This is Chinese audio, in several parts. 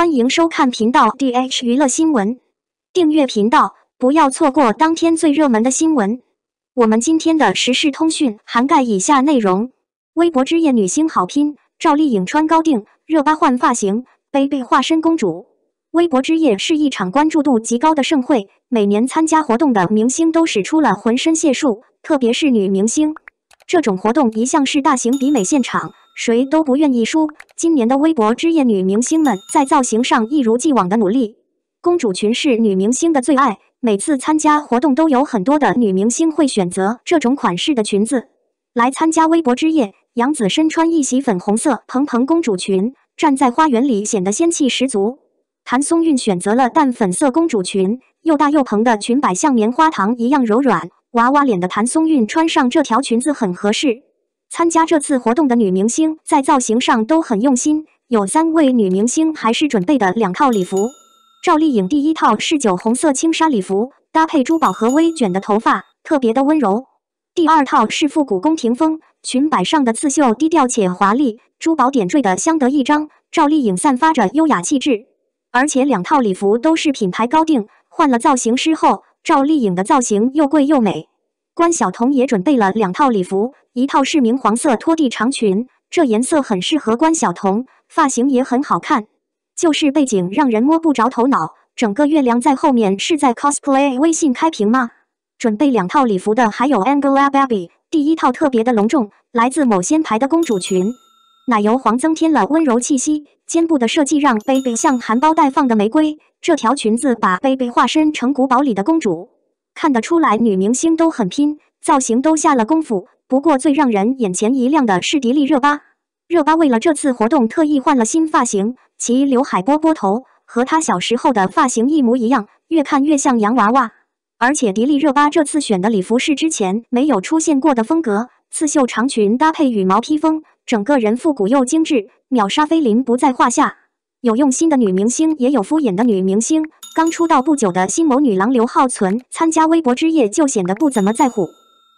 欢迎收看频道 D H 娱乐新闻，订阅频道，不要错过当天最热门的新闻。我们今天的时事通讯涵盖以下内容：微博之夜女星好拼，赵丽颖穿高定，热巴换发型，Baby 化身公主。微博之夜是一场关注度极高的盛会，每年参加活动的明星都使出了浑身解数，特别是女明星。这种活动一向是大型比美现场。谁都不愿意输。今年的微博之夜，女明星们在造型上一如既往的努力。公主裙是女明星的最爱，每次参加活动都有很多的女明星会选择这种款式的裙子来参加微博之夜。杨紫身穿一袭粉红色蓬蓬公主裙，站在花园里显得仙气十足。谭松韵选择了淡粉色公主裙，又大又蓬的裙摆像棉花糖一样柔软，娃娃脸的谭松韵穿上这条裙子很合适。参加这次活动的女明星在造型上都很用心，有三位女明星还是准备的两套礼服。赵丽颖第一套是酒红色轻纱礼服，搭配珠宝和微卷的头发，特别的温柔。第二套是复古宫廷风，裙摆上的刺绣低调且华丽，珠宝点缀的相得益彰，赵丽颖散发着优雅气质。而且两套礼服都是品牌高定，换了造型师后，赵丽颖的造型又贵又美。关晓彤也准备了两套礼服，一套是明黄色拖地长裙，这颜色很适合关晓彤，发型也很好看，就是背景让人摸不着头脑，整个月亮在后面是在 cosplay 微信开屏吗？准备两套礼服的还有 Angelababy，第一套特别的隆重，来自某仙牌的公主裙，奶油黄增添了温柔气息，肩部的设计让 baby 像含苞待放的玫瑰，这条裙子把 baby 化身成古堡里的公主。看得出来，女明星都很拼，造型都下了功夫。不过最让人眼前一亮的是迪丽热巴。热巴为了这次活动特意换了新发型，其刘海波波头，和她小时候的发型一模一样，越看越像洋娃娃。而且迪丽热巴这次选的礼服是之前没有出现过的风格，刺绣长裙搭配羽毛披风，整个人复古又精致，秒杀菲林不在话下。有用心的女明星，也有敷衍的女明星。刚出道不久的新谋女郎刘浩存参加微博之夜就显得不怎么在乎，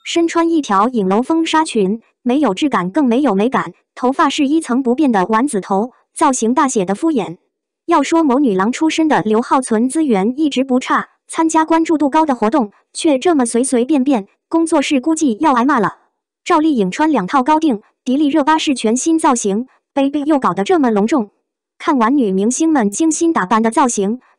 身穿一条影楼风纱裙，没有质感更没有美感，头发是一层不变的丸子头，造型大写的敷衍。要说谋女郎出身的刘浩存资源一直不差，参加关注度高的活动却这么随随便便，工作室估计要挨骂了。赵丽颖穿两套高定，迪丽热巴是全新造型，Baby 又搞得这么隆重。看完女明星们精心打扮的造型。